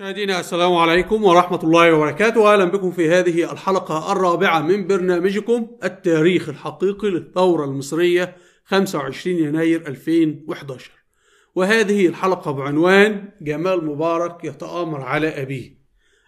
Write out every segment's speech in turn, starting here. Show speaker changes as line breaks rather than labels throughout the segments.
مشاهدينا السلام عليكم ورحمة الله وبركاته أهلا بكم في هذه الحلقة الرابعة من برنامجكم التاريخ الحقيقي للثورة المصرية 25 يناير 2011 وهذه الحلقة بعنوان جمال مبارك يتآمر على أبيه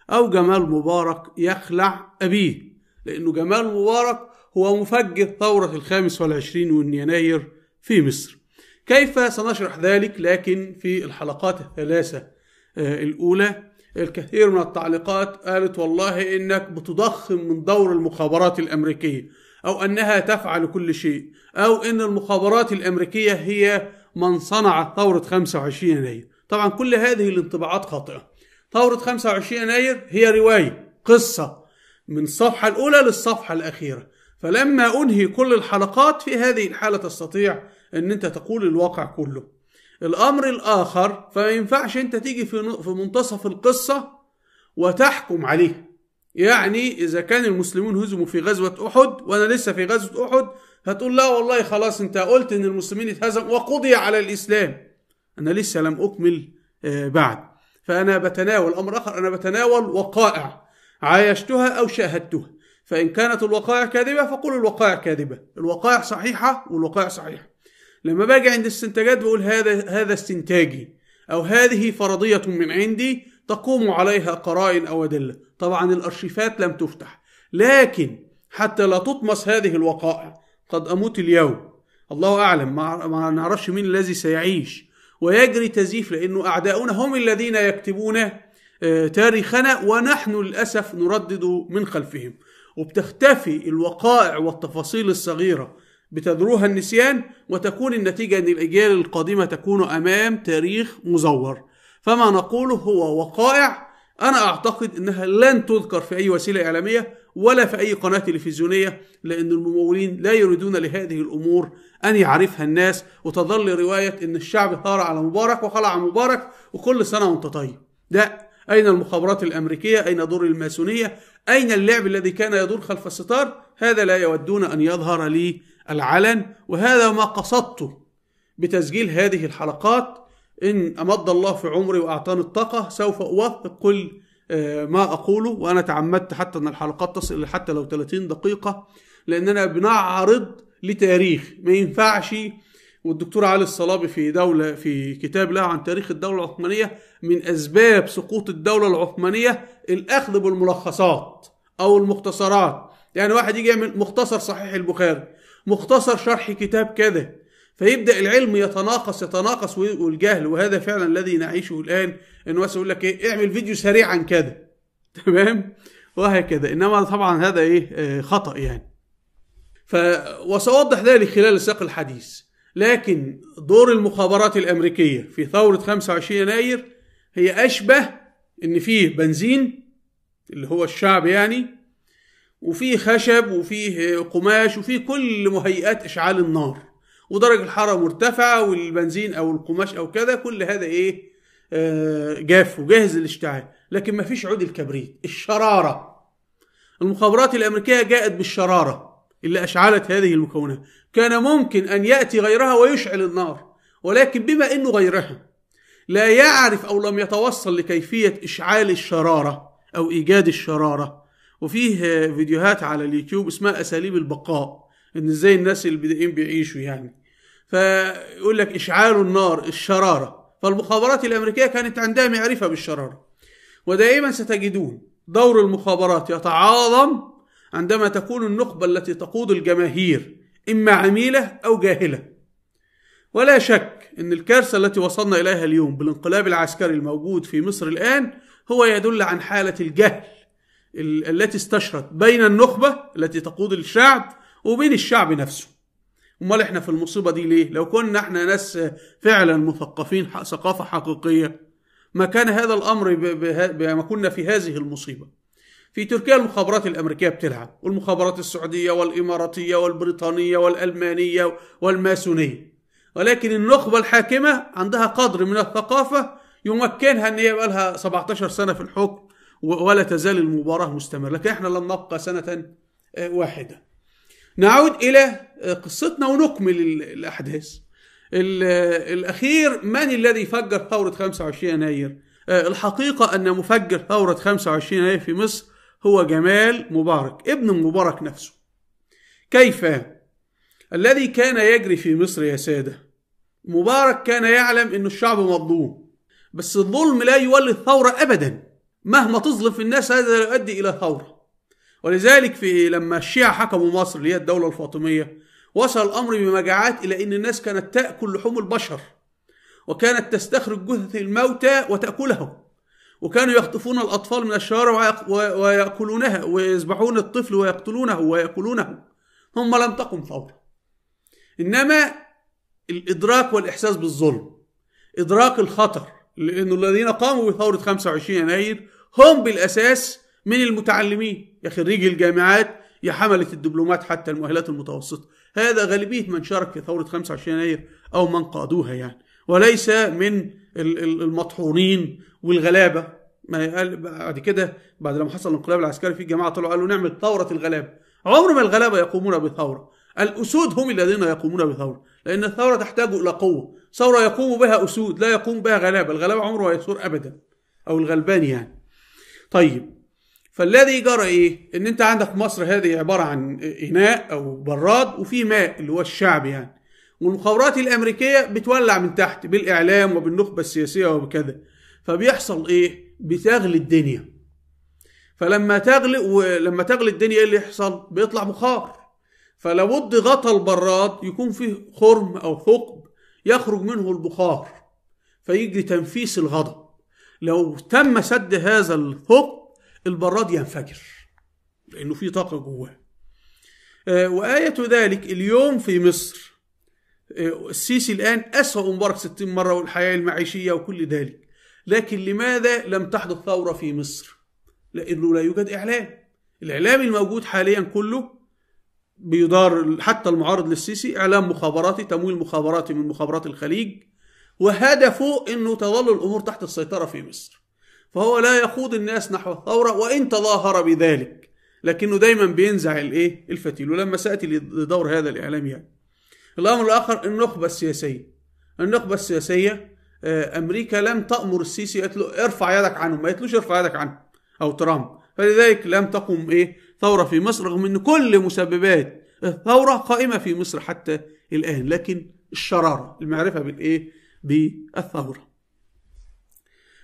أو جمال مبارك يخلع أبيه لأنه جمال مبارك هو مفجر ثورة الخامس والعشرين من يناير في مصر كيف سنشرح ذلك لكن في الحلقات الثلاثة آه، الأولى الكثير آه، من التعليقات قالت والله إنك بتضخم من دور المخابرات الأمريكية أو أنها تفعل كل شيء أو أن المخابرات الأمريكية هي من صنع ثورة 25 يناير طبعا كل هذه الانطباعات خاطئة ثورة 25 يناير هي رواية قصة من الصفحة الأولى للصفحة الأخيرة فلما أنهي كل الحلقات في هذه الحالة تستطيع أن أنت تقول الواقع كله الامر الاخر فما ينفعش انت تيجي في منتصف القصه وتحكم عليه يعني اذا كان المسلمون هزموا في غزوه احد وانا لسه في غزوه احد هتقول لا والله خلاص انت قلت ان المسلمين اتهزموا وقضي على الاسلام انا لسه لم اكمل آه، بعد فانا بتناول امر اخر انا بتناول وقائع عايشتها او شاهدتها فان كانت الوقائع كاذبه فقول الوقائع كاذبه الوقائع صحيحه والوقائع صحيحه لما باجي عند استنتاجات بقول هذا هذا استنتاجي او هذه فرضيه من عندي تقوم عليها قرائن او ادله طبعا الارشيفات لم تفتح لكن حتى لا تطمس هذه الوقائع قد اموت اليوم الله اعلم ما نعرفش مين الذي سيعيش ويجري تزييف لانه اعداؤنا هم الذين يكتبون آه، تاريخنا ونحن للاسف نردد من خلفهم وبتختفي الوقائع والتفاصيل الصغيره بتذروها النسيان وتكون النتيجة أن الأجيال القادمة تكون أمام تاريخ مزور فما نقوله هو وقائع أنا أعتقد أنها لن تذكر في أي وسيلة إعلامية ولا في أي قناة تلفزيونية لأن الممولين لا يريدون لهذه الأمور أن يعرفها الناس وتظل رواية أن الشعب ثار على مبارك وخلع مبارك وكل سنة وأنت طيب لا أين المخابرات الأمريكية أين دور الماسونية أين اللعب الذي كان يدور خلف الستار هذا لا يودون أن يظهر لي العلن وهذا ما قصدته بتسجيل هذه الحلقات إن أمد الله في عمري وأعطاني الطاقة سوف أوفق كل آه، ما أقوله وأنا تعمدت حتى أن الحلقات تصل حتى لو 30 دقيقة لأننا بنعرض لتاريخ ما ينفعش والدكتور علي الصلابي في دولة في كتاب له عن تاريخ الدولة العثمانية من أسباب سقوط الدولة العثمانية الأخذ بالملخصات أو المختصرات يعني واحد يجي يعمل مختصر صحيح البخاري مختصر شرح كتاب كذا فيبدا العلم يتناقص يتناقص والجهل وهذا فعلا الذي نعيشه الان ان مثلا يقول لك ايه اعمل فيديو سريعا كذا تمام وهكذا انما طبعا هذا ايه آه، خطا يعني ف وسأوضح ذلك خلال سياق الحديث لكن دور المخابرات الامريكيه في ثوره 25 يناير هي اشبه ان فيه بنزين اللي هو الشعب يعني وفيه خشب وفيه قماش وفيه كل مهيئات اشعال النار ودرجه الحراره مرتفعه والبنزين او القماش او كذا كل هذا ايه آه جاف وجاهز للاشتعال لكن ما فيش عود الكبريت الشراره المخابرات الامريكيه جاءت بالشراره اللي اشعلت هذه المكونات كان ممكن ان ياتي غيرها ويشعل النار ولكن بما انه غيرها لا يعرف او لم يتوصل لكيفيه اشعال الشراره او ايجاد الشراره وفيه آه، فيديوهات على اليوتيوب اسمها اساليب البقاء ان ازاي الناس البدائيين بيعيشوا يعني فيقول لك اشعال النار الشراره فالمخابرات الامريكيه كانت عندها معرفه بالشراره ودائما ستجدون دور المخابرات يتعاظم عندما تكون النخبه التي تقود الجماهير اما عميله او جاهله ولا شك ان الكارثه التي وصلنا اليها اليوم بالانقلاب العسكري الموجود في مصر الان هو يدل عن حاله الجهل التي استشرت بين النخبة التي تقود الشعب وبين الشعب نفسه امال احنا في المصيبة دي ليه لو كنا احنا ناس فعلا مثقفين ثقافة حقيقية ما كان هذا الامر ما كنا في هذه المصيبة في تركيا المخابرات الامريكيه بتلعب والمخابرات السعوديه والاماراتيه والبريطانيه والالمانيه والماسونيه ولكن النخبه الحاكمه عندها قدر من الثقافه يمكنها ان هي بقى لها 17 سنه في الحكم ولا تزال المباراة مستمرة لكن احنا لن نبقى سنة آه، واحدة نعود إلى آه، قصتنا ونكمل الأحداث الأخير من الذي فجر ثورة 25 يناير آه، الحقيقة أن مفجر ثورة 25 يناير في مصر هو جمال مبارك ابن مبارك نفسه كيف الذي كان يجري في مصر يا سادة مبارك كان يعلم أن الشعب مظلوم بس الظلم لا يولد ثورة أبداً مهما تظلم في الناس هذا يؤدي إلى ثورة ولذلك في لما الشيعة حكموا مصر اللي هي الدولة الفاطمية وصل الأمر بمجاعات إلى أن الناس كانت تأكل لحوم البشر وكانت تستخرج جثث الموتى وتأكلهم وكانوا يخطفون الأطفال من الشوارع ويأكلونها ويذبحون الطفل ويقتلونه ويأكلونه ثم لم تقم ثورة إنما الإدراك والإحساس بالظلم إدراك الخطر لأنه الذين قاموا بثورة 25 يناير هم بالأساس من المتعلمين يا خريج الجامعات يا حملة الدبلومات حتى المؤهلات المتوسطة هذا غالبية من شارك في ثورة 25 يناير أو من قادوها يعني وليس من المطحونين والغلابة ما قال بعد كده بعد لما حصل الانقلاب العسكري في الجماعة طلعوا قالوا نعمل ثورة الغلابة عمر ما الغلابة يقومون بثورة الأسود هم الذين يقومون بثورة لأن الثورة تحتاج إلى قوة ثورة يقوم بها أسود لا يقوم بها غلابة الغلابة عمره ما يثور أبدا أو الغلبان يعني طيب فالذي جرى ايه؟ ان انت عندك في مصر هذه عباره عن اناء او براد وفيه ماء اللي هو الشعب يعني والمخابرات الامريكيه بتولع من تحت بالاعلام وبالنخبه السياسيه وبكذا فبيحصل ايه؟ بتغلي الدنيا فلما تغلي ولما تغلي الدنيا ايه اللي يحصل؟ بيطلع بخار فلابد غطى البراد يكون فيه خرم او ثقب يخرج منه البخار فيجري تنفيس الغضب لو تم سد هذا الثقب البراد ينفجر لأنه في طاقة جواه آه، وآية ذلك اليوم في مصر آه، السيسي الآن أسوأ مبارك 60 مرة والحياة المعيشية وكل ذلك لكن لماذا لم تحدث ثورة في مصر؟ لأنه لا يوجد إعلام الإعلام الموجود حاليا كله بيدار حتى المعارض للسيسي إعلام مخابراتي تمويل مخابراتي من مخابرات الخليج وهدفه انه تظل الامور تحت السيطره في مصر فهو لا يخوض الناس نحو الثوره وان تظاهر بذلك لكنه دايما بينزع الايه الفتيل ولما ساتي لدور هذا الاعلام يعني الامر الاخر النخبه السياسيه النخبه السياسيه آه، امريكا لم تامر السيسي قالت له ارفع يدك عنه ما قالتلوش ارفع يدك عنه او ترامب فلذلك لم تقم ايه ثوره في مصر رغم ان كل مسببات الثوره قائمه في مصر حتى الان لكن الشراره المعرفه بالايه بالثورة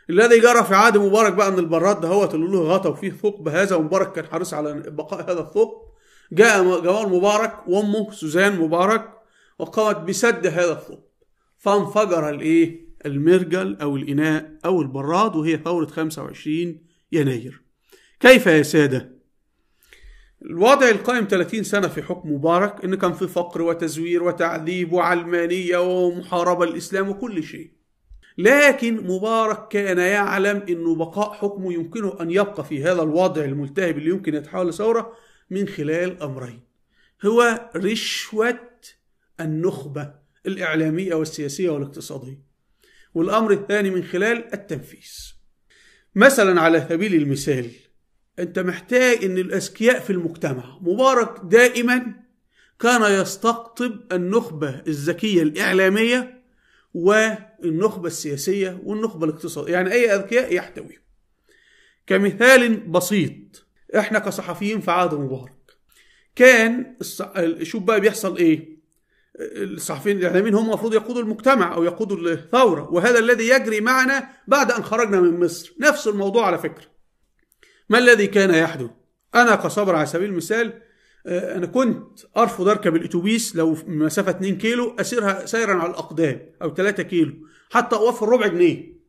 الذي جرى في عهد مبارك بقى ان البراد دهوت اللي له غطوا فيه ثقب هذا ومبارك كان حريص على بقاء هذا الثقب جاء جوال مبارك وامه سوزان مبارك وقامت بسد هذا الثقب فانفجر الايه المرجل او الاناء او البراد وهي ثوره 25 يناير كيف يا ساده الوضع القائم 30 سنة في حكم مبارك إن كان في فقر وتزوير وتعذيب وعلمانية ومحاربة الإسلام وكل شيء لكن مبارك كان يعلم أن بقاء حكمه يمكنه أن يبقى في هذا الوضع الملتهب اللي يمكن يتحول لثورة من خلال أمرين هو رشوة النخبة الإعلامية والسياسية والاقتصادية والأمر الثاني من خلال التنفيذ مثلا على سبيل المثال انت محتاج ان الاذكياء في المجتمع مبارك دائما كان يستقطب النخبه الذكيه الاعلاميه والنخبه السياسيه والنخبه الاقتصاديه يعني اي اذكياء يحتوي كمثال بسيط احنا كصحفيين في عهد مبارك كان شوف بقى بيحصل ايه الصحفيين الاعلاميين هم المفروض يقودوا المجتمع او يقودوا الثوره وهذا الذي يجري معنا بعد ان خرجنا من مصر نفس الموضوع على فكره ما الذي كان يحدث انا كصبر على سبيل المثال آه، انا كنت ارفض اركب الاتوبيس لو مسافه 2 كيلو اسيرها سيرا على الاقدام او 3 كيلو حتى اوفر ربع جنيه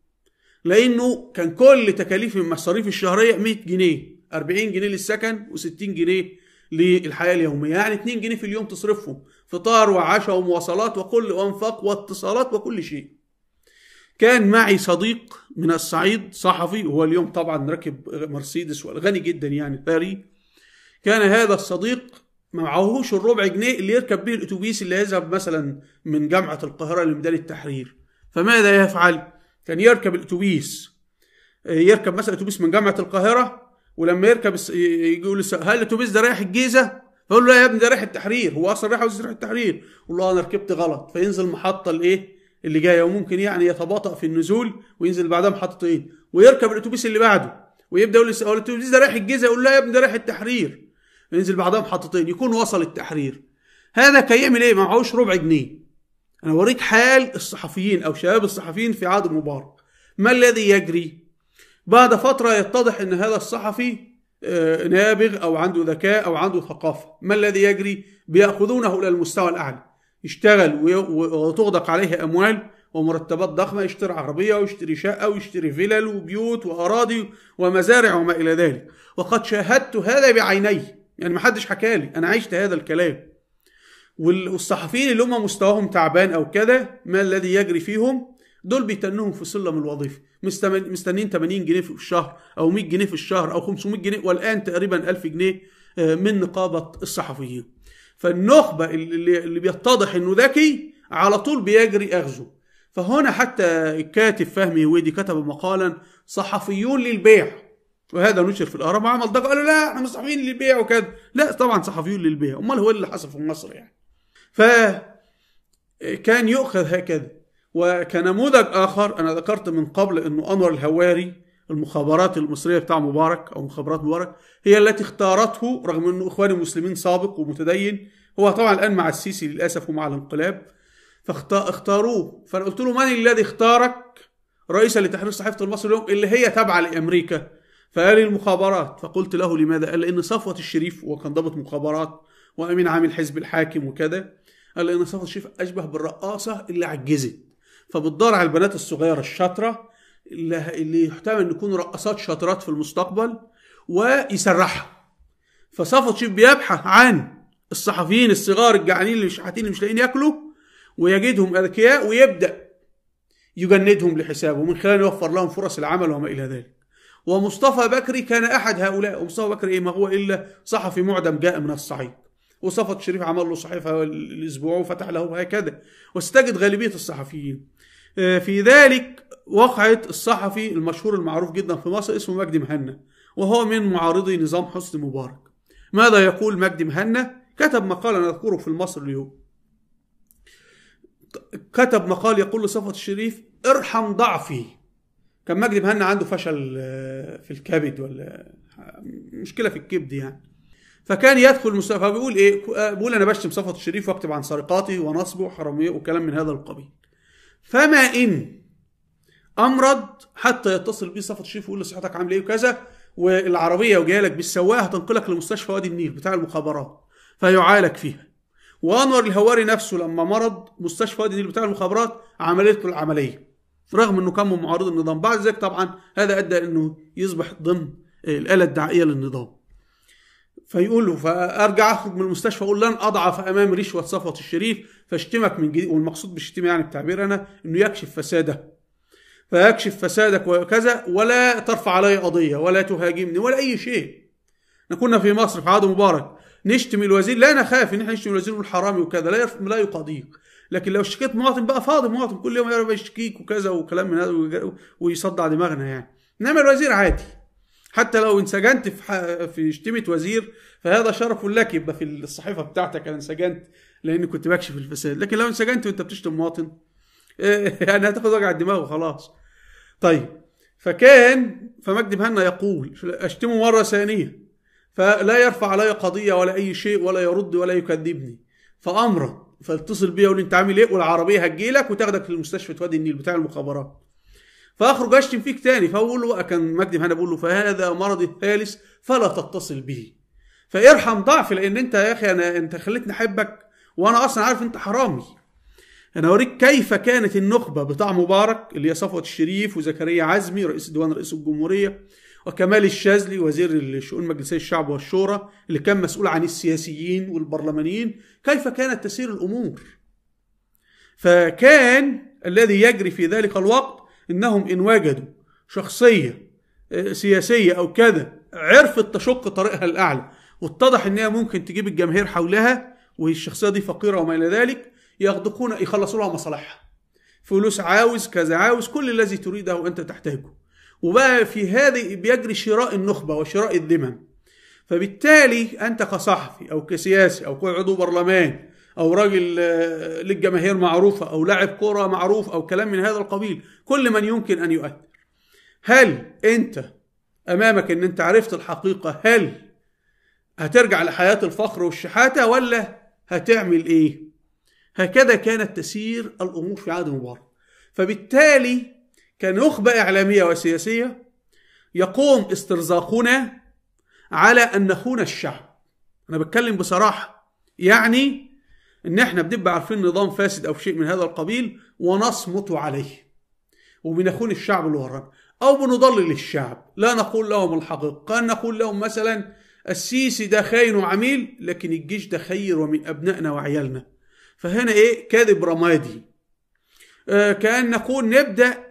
لانه كان كل تكاليف المصاريف الشهريه 100 جنيه 40 جنيه للسكن و60 جنيه للحياه اليوميه يعني 2 جنيه في اليوم تصرفهم فطار وعشاء ومواصلات وكل وانفاق واتصالات وكل شيء كان معي صديق من الصعيد صحفي هو اليوم طبعا راكب مرسيدس غني جدا يعني ثري كان هذا الصديق معهوش الربع جنيه اللي يركب به الاتوبيس اللي يذهب مثلا من جامعه القاهره لميدان التحرير فماذا يفعل كان يركب الاتوبيس يركب مثلا اتوبيس من جامعه القاهره ولما يركب يقول هل الاتوبيس ده رايح الجيزه فيقول له لا يا ابني ده رايح التحرير هو اصلا رايح عاوز التحرير يقول له آه، انا ركبت غلط فينزل محطه الايه اللي جايه وممكن يعني يتباطأ في النزول وينزل بعدها محطه ايه ويركب الاتوبيس اللي بعده ويبدا يقول الاتوبيس ده رايح الجيزه يقول لا يا ابني ده رايح التحرير ينزل بعدها محطتين يكون وصل التحرير هذا كان يعمل ايه ما معهوش ربع جنيه انا اوريك حال الصحفيين او شباب الصحفيين في عهد مبارك ما الذي يجري بعد فتره يتضح ان هذا الصحفي آه، نابغ او عنده ذكاء او عنده ثقافه ما الذي يجري بياخذونه الى المستوى الاعلى يشتغل وتغدق عليه اموال ومرتبات ضخمه يشتري عربيه ويشتري شقه ويشتري فلل وبيوت واراضي ومزارع وما الى ذلك وقد شاهدت هذا بعيني يعني محدش حكالي انا عشت هذا الكلام والصحفيين اللي هم مستواهم تعبان او كده ما الذي يجري فيهم دول بيتنهم في سلم الوظيفه مستنين 80 جنيه في الشهر او 100 جنيه في الشهر او 500 جنيه والان تقريبا 1000 جنيه آه، من نقابه الصحفيين فالنخبة اللي, اللي بيتضح انه ذكي على طول بيجري اخذه فهنا حتى الكاتب فهمي ويدي كتب مقالا صحفيون للبيع وهذا نشر في الاهرام عمل ضجه قالوا لا احنا صحفيين للبيع وكذا لا طبعا صحفيون للبيع امال هو اللي حصل في مصر يعني ف كان يؤخذ هكذا وكنموذج اخر انا ذكرت من قبل انه انور الهواري المخابرات المصرية بتاع مبارك أو مخابرات مبارك هي التي اختارته رغم أنه إخوان المسلمين سابق ومتدين هو طبعا الآن مع السيسي للأسف ومع الانقلاب فاختاروه فأنا قلت له من الذي اختارك رئيسا لتحرير صحيفة المصري اليوم اللي هي تابعة لأمريكا فقال المخابرات فقلت له لماذا قال لأن صفوة الشريف وكان ضابط مخابرات وأمين عام الحزب الحاكم وكذا قال لأن صفوة الشريف أشبه بالرقاصة اللي عجزت فبتضارع على البنات الصغيرة الشاطرة اللي يحتمل ان يكون رقصات شاطرات في المستقبل ويسرحها فصفوت شيف بيبحث عن الصحفيين الصغار الجعانين اللي مش اللي مش لاقيين ياكلوا ويجدهم اذكياء ويبدا يجندهم لحسابه من خلال يوفر لهم فرص العمل وما الى ذلك ومصطفى بكري كان احد هؤلاء ومصطفى بكري إيه ما هو الا صحفي معدم جاء من الصعيد وصفت شريف عمل له صحيفه الاسبوع وفتح له هكذا واستجد غالبيه الصحفيين آه، في ذلك وقعت الصحفي المشهور المعروف جدا في مصر اسمه مجدي مهنا وهو من معارضي نظام حسني مبارك ماذا يقول مجدي مهنا كتب مقالا نذكره في المصري اليوم كتب مقال يقول لصفوت الشريف ارحم ضعفي كان مجدي مهنا عنده فشل آه، في الكبد ولا مشكله في الكبد يعني فكان يدخل مستشفى فبيقول ايه آه، بيقول انا بشتم صفوت الشريف واكتب عن سرقاته ونصبه وحراميه وكلام من هذا القبيل فما إن أمرض حتى يتصل بيه صفة الشريف ويقول له صحتك عامله إيه وكذا والعربية وجاية لك بالسواق هتنقلك لمستشفى وادي النيل بتاع المخابرات فيعالج فيها وأنور الهواري نفسه لما مرض مستشفى وادي النيل بتاع المخابرات عملت له العملية رغم انه كان من معارض النظام بعد ذلك طبعا هذا ادى انه يصبح ضمن آه، الاله الدعائيه للنظام فيقول له فارجع اخرج من المستشفى اقول لن اضعف امام رشوه صفوت الشريف فاشتمك من جديد والمقصود بالشتيمه يعني التعبير انا انه يكشف فساده فيكشف فسادك وكذا ولا ترفع علي قضيه ولا تهاجمني ولا اي شيء احنا كنا في مصر في عهد مبارك نشتم الوزير لا نخاف ان احنا نشتم الوزير الحرامي حرامي وكذا لا لا يقاضيك لكن لو اشتكيت مواطن بقى فاضي مواطن كل يوم يشتكيك وكذا وكلام من هذا ويصدع دماغنا يعني انما الوزير عادي حتى لو انسجنت في في شتيمه وزير فهذا شرف لك يبقى في الصحيفه بتاعتك انا انسجنت لان كنت بكشف الفساد لكن لو انسجنت وانت بتشتم مواطن يعني هتاخد وجع الدماغ وخلاص طيب فكان فمجد بهنا يقول اشتمه مره ثانيه فلا يرفع علي قضيه ولا اي شيء ولا يرد ولا يكذبني فامرا فاتصل بيا يقول انت عامل ايه والعربيه هتجيلك وتاخدك المستشفى وادي النيل بتاع المخابرات فاخرج اشتم فيك تاني فاقول له كان مجدي هنا بقول له فهذا مرضي الثالث فلا تتصل به فارحم ضعفي لان انت يا اخي انا انت خليتني احبك وانا اصلا عارف انت حرامي انا اوريك كيف كانت النخبه بتاع مبارك اللي هي صفوه الشريف وزكريا عزمي رئيس ديوان رئيس الجمهوريه وكمال الشاذلي وزير الشؤون مجلسي الشعب والشورى اللي كان مسؤول عن السياسيين والبرلمانيين كيف كانت تسير الامور فكان الذي يجري في ذلك الوقت انهم ان وجدوا شخصيه آه، سياسيه او كذا عرفت تشق طريقها الاعلى واتضح ان هي ممكن تجيب الجماهير حولها والشخصيه دي فقيره وما الى ذلك يغدقون يخلصوا لها مصالحها فلوس عاوز كذا عاوز كل الذي تريده انت تحتاجه وبقى في هذه بيجري شراء النخبه وشراء الذمم فبالتالي انت كصحفي او كسياسي او كعضو برلمان او راجل آه، للجماهير معروفه او لاعب كوره معروف او كلام من هذا القبيل كل من يمكن ان يؤثر هل انت امامك ان انت عرفت الحقيقه هل هترجع لحياه الفخر والشحاته ولا هتعمل ايه هكذا كانت تسير الامور في عهد مبارك فبالتالي كان نخبه اعلاميه وسياسيه يقوم استرزاقنا على ان نخون الشعب انا بتكلم بصراحه يعني ان احنا بنبقى عارفين نظام فاسد او شيء من هذا القبيل ونصمت عليه وبنخون الشعب اللي ورانا او بنضلل الشعب لا نقول لهم الحقيقه قد نقول لهم مثلا السيسي ده خاين وعميل لكن الجيش ده خير ومن ابنائنا وعيالنا فهنا ايه كاذب رمادي آه كان نقول نبدا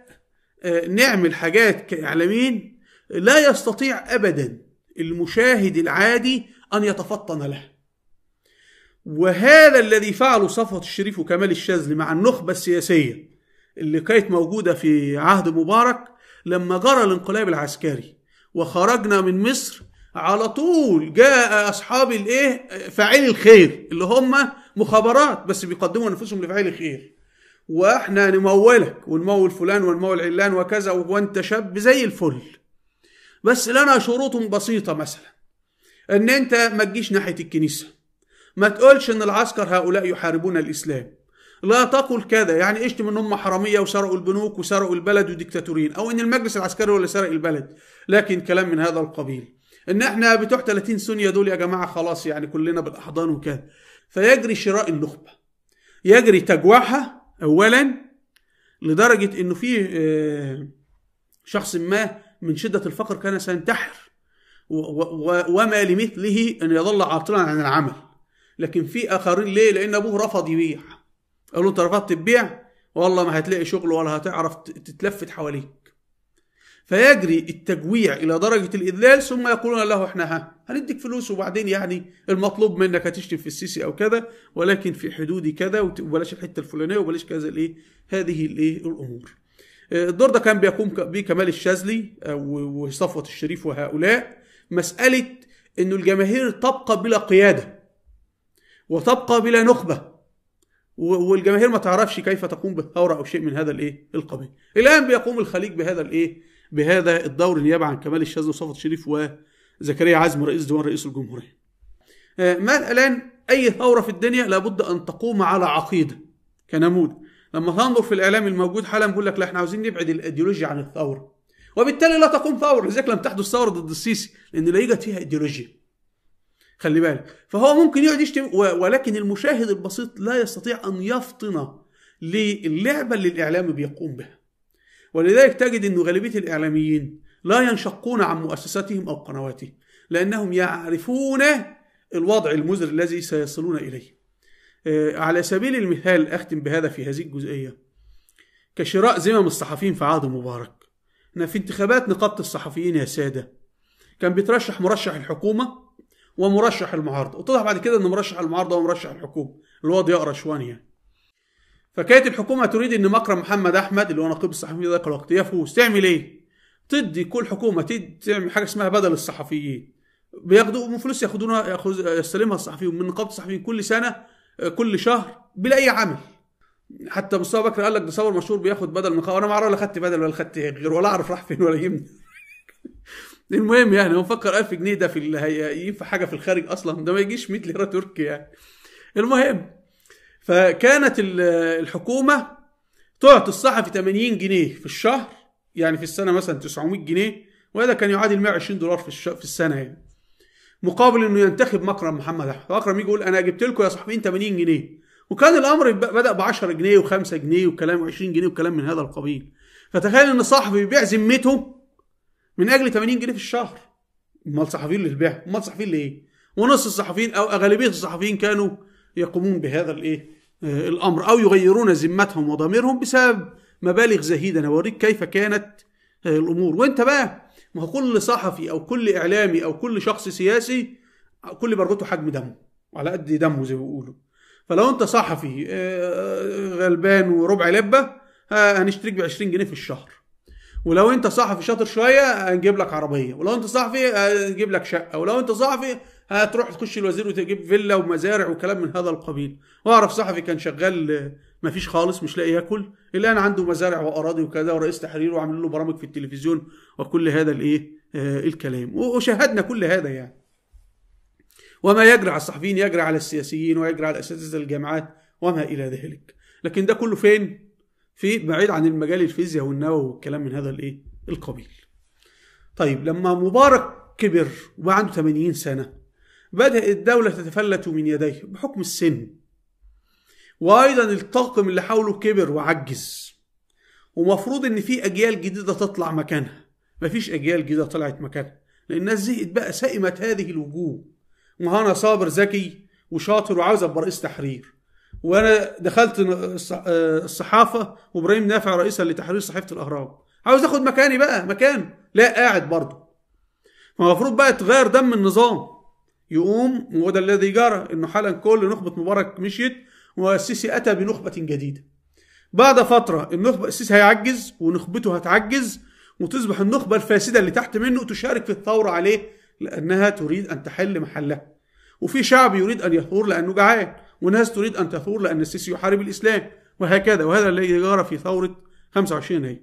آه نعمل حاجات كاعلاميين لا يستطيع ابدا المشاهد العادي ان يتفطن لها وهذا الذي فعله صفوة الشريف وكمال الشاذلي مع النخبة السياسية اللي كانت موجودة في عهد مبارك لما جرى الانقلاب العسكري وخرجنا من مصر على طول جاء أصحاب الإيه فاعلي الخير اللي هم مخابرات بس بيقدموا أنفسهم لفاعلي الخير واحنا نمولك ونمول فلان ونمول علان وكذا وانت شاب زي الفل بس لنا شروط بسيطة مثلا ان انت ما تجيش ناحية الكنيسة ما تقولش ان العسكر هؤلاء يحاربون الاسلام لا تقل كذا يعني اشتم ان هم حراميه وسرقوا البنوك وسرقوا البلد وديكتاتورين او ان المجلس العسكري هو اللي سرق البلد لكن كلام من هذا القبيل ان احنا بتوع 30 سنية دول يا جماعه خلاص يعني كلنا بالاحضان وكذا فيجري شراء النخبه يجري تجويعها اولا لدرجه انه في آه، شخص ما من شده الفقر كان سينتحر وما لمثله ان يظل عاطلا عن العمل لكن في اخرين ليه لان ابوه رفض يبيع قال له انت رفضت تبيع والله ما هتلاقي شغل ولا هتعرف تتلفت حواليك فيجري التجويع الى درجه الاذلال ثم يقولون له احنا ها هنديك فلوس وبعدين يعني المطلوب منك هتشتم في السيسي او كذا ولكن في حدود كذا وبلاش الحته الفلانيه وبلاش كذا الايه هذه الايه الامور آه، الدور ده كان بيقوم به كمال الشاذلي آه، وصفوه الشريف وهؤلاء مساله انه الجماهير تبقى بلا قياده وتبقى بلا نخبه والجماهير ما تعرفش كيف تقوم بالثوره او شيء من هذا الايه القبيل الان بيقوم الخليج بهذا الايه بهذا الدور نيابه عن كمال الشاذلي وصفت شريف وزكريا عزم رئيس ديوان رئيس الجمهوريه آه، ما الان اي ثوره في الدنيا لابد ان تقوم على عقيده كنموذج لما تنظر في الاعلام الموجود حالا بيقول لك لا احنا عاوزين نبعد الايديولوجيا عن الثوره وبالتالي لا تقوم ثوره لذلك لم تحدث ثوره ضد السيسي لان لا يوجد فيها ايديولوجيا خلي بالك فهو ممكن يقعد يشتم ولكن المشاهد البسيط لا يستطيع ان يفطن للعبه اللي الاعلام بيقوم بها ولذلك تجد ان غالبيه الاعلاميين لا ينشقون عن مؤسساتهم او قنواتهم لانهم يعرفون الوضع المزر الذي سيصلون اليه آه، على سبيل المثال اختم بهذا في هذه الجزئيه كشراء زمم الصحفيين في عهد مبارك احنا في انتخابات نقابه الصحفيين يا ساده كان بيترشح مرشح الحكومه ومرشح المعارضه واتضح بعد كده ان مرشح المعارضه هو مرشح الحكومه اللي هو ضياء رشوان يعني فكانت الحكومه تريد ان مكرم محمد احمد اللي هو نقيب الصحفيين ذاك الوقت يفوز تعمل ايه تدي كل حكومه تعمل حاجه اسمها بدل الصحفيين بياخدوا من فلوس ياخدونها ياخذ يستلمها الصحفيين من نقابه الصحفيين كل سنه كل شهر بلا اي عمل حتى مصطفى بكر قال لك ده صور مشهور بياخد بدل من وانا ما اعرف ولا خدت بدل ولا خدت غير ولا اعرف راح فين ولا يهمني المهم يعني هو مفكر 1000 جنيه ده في اللي ينفع حاجه في الخارج اصلا ده ما يجيش 100 ليره تركي يعني المهم فكانت الحكومه تعطي الصحفي 80 جنيه في الشهر يعني في السنه مثلا 900 جنيه وهذا كان يعادل 120 دولار في في السنه يعني مقابل انه ينتخب مكرم محمد احمد مكرم يجي يقول انا جبت لكم يا صاحبين 80 جنيه وكان الامر بدا ب 10 جنيه و5 جنيه وكلام 20 جنيه وكلام من هذا القبيل فتخيل ان صاحبي بيبيع ذمته من اجل 80 جنيه في الشهر امال الصحفيين للبيع امال الصحفيين ليه ونص الصحفيين او اغلبيه الصحفيين كانوا يقومون بهذا الايه آه، الامر او يغيرون ذمتهم وضميرهم بسبب مبالغ زهيده انا اوريك كيف كانت آه، الامور وانت بقى ما هو كل صحفي او كل اعلامي او كل شخص سياسي كل برجته حجم دمه على قد دمه زي ما بيقولوا فلو انت صحفي آه، غلبان وربع لبه هنشتريك ب 20 جنيه في الشهر ولو انت صحفي شاطر شويه هنجيب لك عربيه ولو انت صحفي هنجيب لك شقه ولو انت صحفي هتروح تخش الوزير وتجيب فيلا ومزارع وكلام من هذا القبيل واعرف صحفي كان شغال مفيش خالص مش لاقي ياكل الان عنده مزارع واراضي وكذا ورئيس تحرير وعامل له برامج في التلفزيون وكل هذا الايه آه الكلام وشاهدنا كل هذا يعني وما يجري على الصحفيين يجري على السياسيين ويجري على اساتذه الجامعات وما الى ذلك لكن ده كله فين في بعيد عن المجال الفيزياء والنووي والكلام من هذا الايه القبيل طيب لما مبارك كبر وبقى عنده 80 سنه بدات الدوله تتفلت من يديه بحكم السن وايضا الطاقم اللي حوله كبر وعجز ومفروض ان في اجيال جديده تطلع مكانها مفيش اجيال جديده طلعت مكانها لان الناس زهقت بقى سئمت هذه الوجوه وهنا صابر ذكي وشاطر وعاوز ابقى رئيس تحرير وانا دخلت آه، الصحافه وابراهيم نافع رئيسا لتحرير صحيفه الاهرام عاوز اخد مكاني بقى مكان لا قاعد برضه المفروض بقى تغير دم النظام يقوم وده الذي جرى انه حالا كل نخبه مبارك مشيت والسيسي اتى بنخبه جديده بعد فتره النخبه السيسي هيعجز ونخبته هتعجز وتصبح النخبه الفاسده اللي تحت منه تشارك في الثوره عليه لانها تريد ان تحل محلها وفي شعب يريد ان يثور لانه جعان وناس تريد أن تثور لأن السيسي يحارب الإسلام وهكذا وهذا الذي جرى في ثورة 25 هي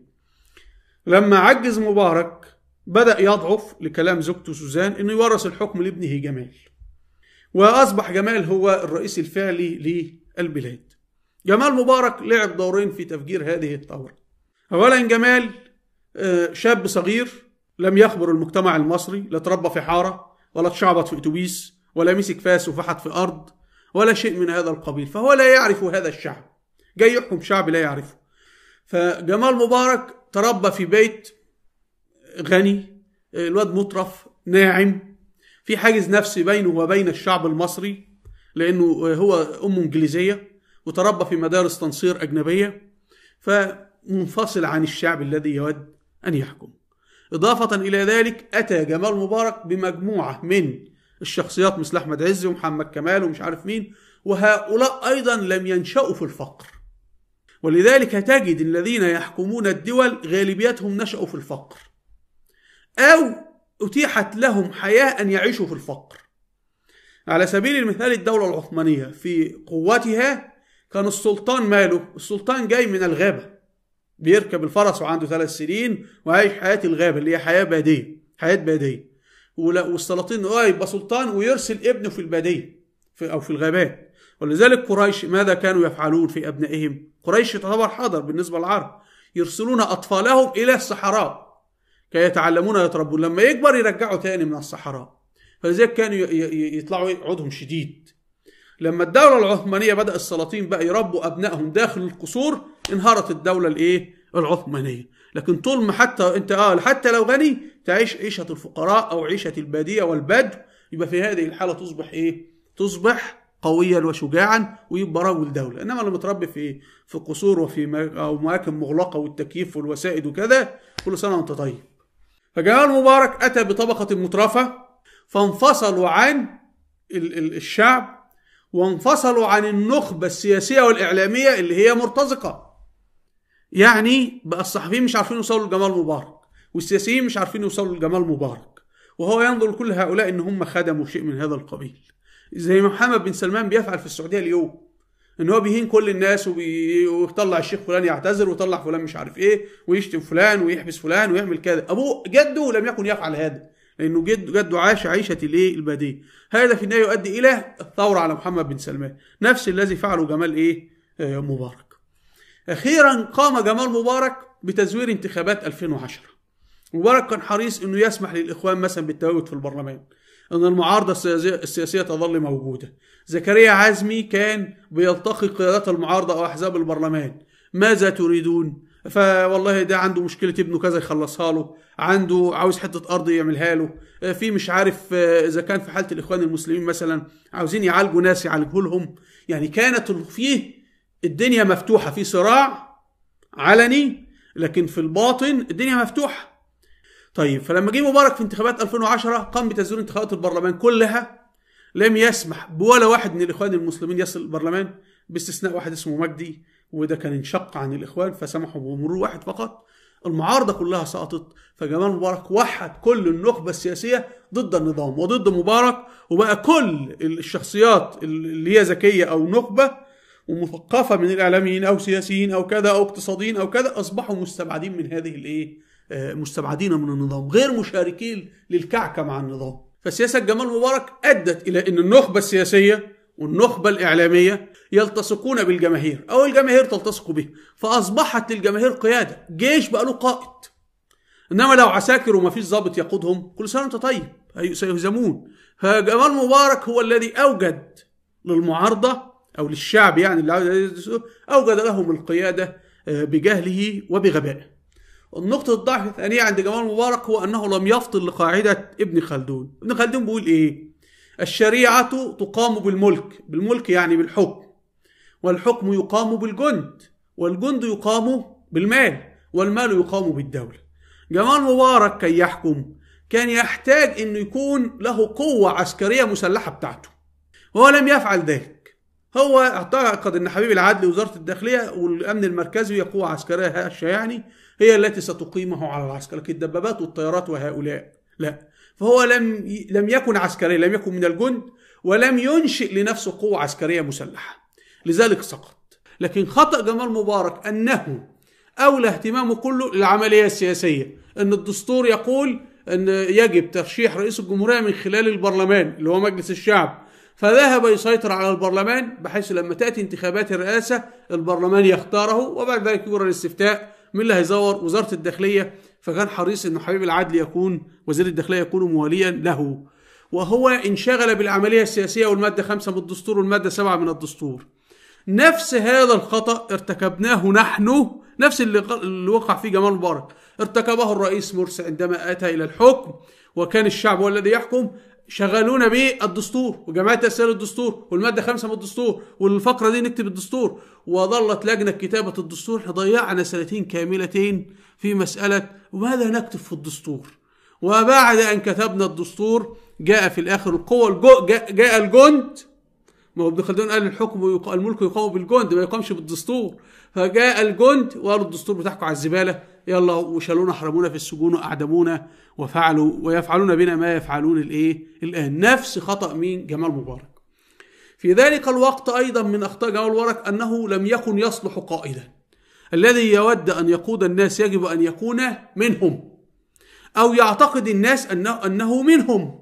لما عجز مبارك بدأ يضعف لكلام زوجته سوزان أنه يورث الحكم لابنه جمال وأصبح جمال هو الرئيس الفعلي للبلاد جمال مبارك لعب دورين في تفجير هذه الثورة أولا جمال آه، شاب صغير لم يخبر المجتمع المصري لا تربى في حارة ولا تشعبط في أتوبيس ولا مسك فاس وفحت في أرض ولا شيء من هذا القبيل فهو لا يعرف هذا الشعب جاي يحكم شعب لا يعرفه فجمال مبارك تربى في بيت غني الواد مطرف ناعم في حاجز نفسي بينه وبين الشعب المصري لانه هو امه انجليزيه وتربى في مدارس تنصير اجنبيه فمنفصل عن الشعب الذي يود ان يحكم اضافه الى ذلك اتى جمال مبارك بمجموعه من الشخصيات مثل احمد عز ومحمد كمال ومش عارف مين وهؤلاء ايضا لم ينشأوا في الفقر ولذلك تجد الذين يحكمون الدول غالبيتهم نشأوا في الفقر أو أتيحت لهم حياة أن يعيشوا في الفقر على سبيل المثال الدولة العثمانية في قوتها كان السلطان ماله السلطان جاي من الغابة بيركب الفرس وعنده ثلاث سنين وعايش حياة الغابة اللي هي حياة بادية حياة بادية والسلاطين اه يبقى سلطان ويرسل ابنه في الباديه في او في الغابات ولذلك قريش ماذا كانوا يفعلون في ابنائهم؟ قريش تعتبر حضر بالنسبه للعرب يرسلون اطفالهم الى الصحراء كي يتعلمون يتربون لما يكبر يرجعوا تاني من الصحراء فلذلك كانوا يطلعوا عودهم شديد لما الدولة العثمانية بدأ السلاطين بقى يربوا أبنائهم داخل القصور انهارت الدولة الإيه؟ العثمانية لكن طول ما حتى انت اه حتى لو غني تعيش عيشه الفقراء او عيشه الباديه والبدو يبقى في هذه الحاله تصبح ايه؟ تصبح قويا وشجاعا ويبقى رجل دوله، انما لما تربي في في قصور وفي او اماكن مغلقه والتكييف والوسائد وكذا كل سنه وانت طيب. فجمال مبارك اتى بطبقه مترفه فانفصلوا عن الشعب وانفصلوا عن النخبه السياسيه والاعلاميه اللي هي مرتزقه يعني بقى الصحفيين مش عارفين يوصلوا لجمال مبارك والسياسيين مش عارفين يوصلوا لجمال مبارك وهو ينظر لكل هؤلاء ان هم خدموا شيء من هذا القبيل زي ما محمد بن سلمان بيفعل في السعوديه اليوم ان هو بيهين كل الناس ويطلع الشيخ فلان يعتذر ويطلع فلان مش عارف ايه ويشتم فلان ويحبس فلان ويعمل كذا ابوه جده لم يكن يفعل هذا لانه جد جده عاش عيشه الايه الباديه هذا في النهايه يؤدي الى الثوره على محمد بن سلمان نفس الذي فعله جمال ايه آه، مبارك أخيرا قام جمال مبارك بتزوير انتخابات 2010 مبارك كان حريص أنه يسمح للإخوان مثلا بالتواجد في البرلمان أن المعارضة السياسية تظل موجودة زكريا عزمي كان بيلتقي قيادات المعارضة أو أحزاب البرلمان ماذا تريدون؟ فوالله ده عنده مشكلة ابنه كذا يخلصها له عنده عاوز حتة أرض يعملها له في مش عارف آه، إذا كان في حالة الإخوان المسلمين مثلا عاوزين يعالجوا ناس يعالجوا لهم يعني كانت فيه الدنيا مفتوحة في صراع علني لكن في الباطن الدنيا مفتوحة طيب فلما جه مبارك في انتخابات 2010 قام بتزوير انتخابات البرلمان كلها لم يسمح بولا واحد من الإخوان المسلمين يصل البرلمان باستثناء واحد اسمه مجدي وده كان انشق عن الإخوان فسمحوا بمرور واحد فقط المعارضة كلها سقطت فجمال مبارك وحد كل النخبة السياسية ضد النظام وضد مبارك وبقى كل الشخصيات اللي هي ذكية أو نخبة ومثقفه من الاعلاميين او سياسيين او كذا او اقتصاديين او كذا اصبحوا مستبعدين من هذه الايه آه، مستبعدين من النظام غير مشاركين للكعكه مع النظام فسياسه جمال مبارك ادت الى ان النخبه السياسيه والنخبة الإعلامية يلتصقون بالجماهير أو الجماهير تلتصق به فأصبحت للجماهير قيادة جيش بقى له قائد إنما لو عساكر ومفيش ضابط يقودهم كل سنة وأنت طيب سيهزمون فجمال مبارك هو الذي أوجد للمعارضة أو للشعب يعني اللي عاوز أوجد لهم القيادة آه، بجهله وبغبائه النقطة الضعف الثانية عند جمال مبارك هو أنه لم يفطن لقاعدة ابن خلدون ابن خلدون بيقول إيه الشريعة تقام بالملك بالملك يعني بالحكم والحكم يقام بالجند والجند يقام بالمال والمال يقام بالدولة جمال مبارك كي يحكم كان يحتاج انه يكون له قوة عسكرية مسلحة بتاعته وهو لم يفعل ذلك هو اعتقد ان حبيب العدل وزاره الداخليه والامن المركزي هي قوة عسكريه هشه يعني هي التي ستقيمه على العسكر لكن الدبابات والطيارات وهؤلاء لا فهو لم لم يكن عسكريا لم يكن من الجند ولم ينشئ لنفسه قوه عسكريه مسلحه لذلك سقط لكن خطا جمال مبارك انه اولى اهتمامه كله للعمليه السياسيه ان الدستور يقول ان يجب ترشيح رئيس الجمهوريه من خلال البرلمان اللي هو مجلس الشعب فذهب يسيطر على البرلمان بحيث لما تأتي انتخابات الرئاسة البرلمان يختاره وبعد ذلك يجرى الاستفتاء مين اللي هيزور وزارة الداخلية فكان حريص أن حبيب العدل يكون وزير الداخلية يكون مواليا له وهو انشغل بالعملية السياسية والمادة 5 من الدستور والمادة 7 من الدستور نفس هذا الخطأ ارتكبناه نحن نفس اللي, اللي وقع فيه جمال مبارك ارتكبه الرئيس مرسي عندما أتى إلى الحكم وكان الشعب هو الذي يحكم شغلونا بالدستور وجماعه تسال الدستور والماده خمسة من الدستور والفقره دي نكتب الدستور وظلت لجنه كتابه الدستور ضيعنا سنتين كاملتين في مساله ماذا نكتب في الدستور وبعد ان كتبنا الدستور جاء في الاخر القوة الجو جاء, جاء الجند ما هو ابن خلدون قال الحكم الملك يقام بالجند ما يقامش بالدستور فجاء الجند وقالوا الدستور بتاعكم على الزباله يلا وشالونا حرمونا في السجون وأعدمونا وفعلوا ويفعلون بنا ما يفعلون الإيه الآن نفس خطأ مين جمال مبارك في ذلك الوقت أيضا من أخطاء جمال مبارك أنه لم يكن يصلح قائدا الذي يود أن يقود الناس يجب أن يكون منهم أو يعتقد الناس أنه, أنه منهم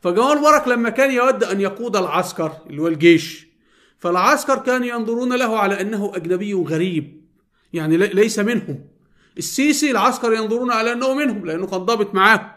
فجمال مبارك لما كان يود أن يقود العسكر اللي هو الجيش فالعسكر كانوا ينظرون له على أنه أجنبي غريب يعني ليس منهم السيسي العسكر ينظرون على انه منهم لانه كان ضابط معاهم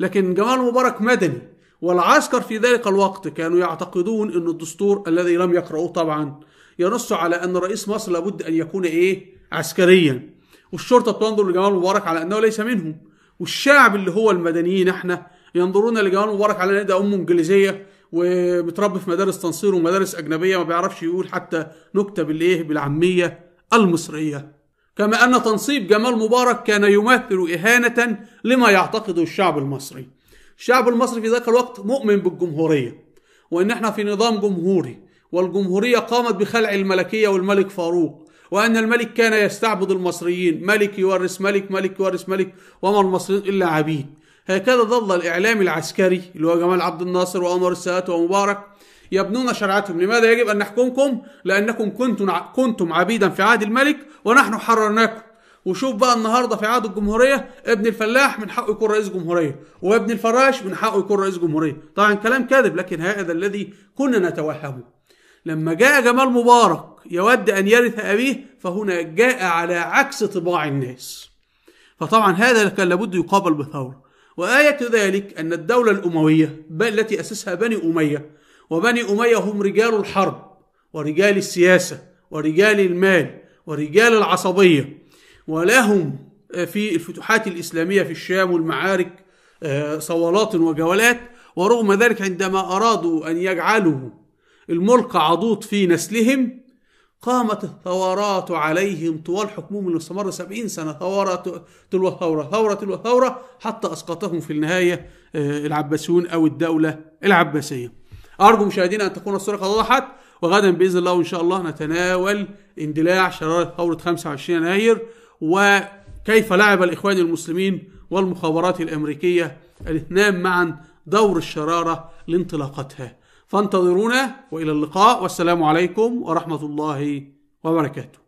لكن جمال مبارك مدني والعسكر في ذلك الوقت كانوا يعتقدون ان الدستور الذي لم يقرؤوه طبعا ينص على ان رئيس مصر لابد ان يكون ايه عسكريا والشرطه بتنظر لجمال مبارك على انه ليس منهم والشعب اللي هو المدنيين احنا ينظرون لجمال مبارك على ان ده ام انجليزيه ومتربي في مدارس تنصير ومدارس اجنبيه ما بيعرفش يقول حتى نكته بالايه بالعاميه المصريه كما أن تنصيب جمال مبارك كان يمثل إهانة لما يعتقده الشعب المصري الشعب المصري في ذاك الوقت مؤمن بالجمهورية وإن احنا في نظام جمهوري والجمهورية قامت بخلع الملكية والملك فاروق وأن الملك كان يستعبد المصريين ملك يورث ملك ملك يورث ملك وما المصريين إلا عبيد هكذا ظل الإعلام العسكري اللي هو جمال عبد الناصر وأنور السادات ومبارك يبنون شرعتهم لماذا يجب أن نحكمكم لأنكم كنتم كنتم عبيدا في عهد الملك ونحن حررناكم وشوف بقى النهارده في عهد الجمهوريه ابن الفلاح من حقه يكون رئيس جمهوريه وابن الفراش من حقه يكون رئيس جمهوريه طبعا كلام كاذب لكن هذا الذي كنا نتوهمه لما جاء جمال مبارك يود ان يرث ابيه فهنا جاء على عكس طباع الناس فطبعا هذا كان لابد يقابل بثوره وآية ذلك أن الدولة الأموية التي أسسها بني أمية وبني أمية هم رجال الحرب ورجال السياسة ورجال المال ورجال العصبية ولهم في الفتوحات الإسلامية في الشام والمعارك آه، صولات وجولات ورغم ذلك عندما أرادوا أن يجعلوا الملك عضوض في نسلهم قامت الثورات عليهم طوال حكمهم اللي استمر 70 سنة ثورة تلو ثورة ثورة تلو ثورة حتى أسقطهم في النهاية آه، العباسيون أو الدولة العباسية أرجو مشاهدينا أن تكون الصورة قد وضحت وغدا بإذن الله وإن شاء الله نتناول اندلاع شرارة ثورة 25 يناير وكيف لعب الإخوان المسلمين والمخابرات الأمريكية الاثنان معا دور الشرارة لانطلاقتها فانتظرونا وإلى اللقاء والسلام عليكم ورحمة الله وبركاته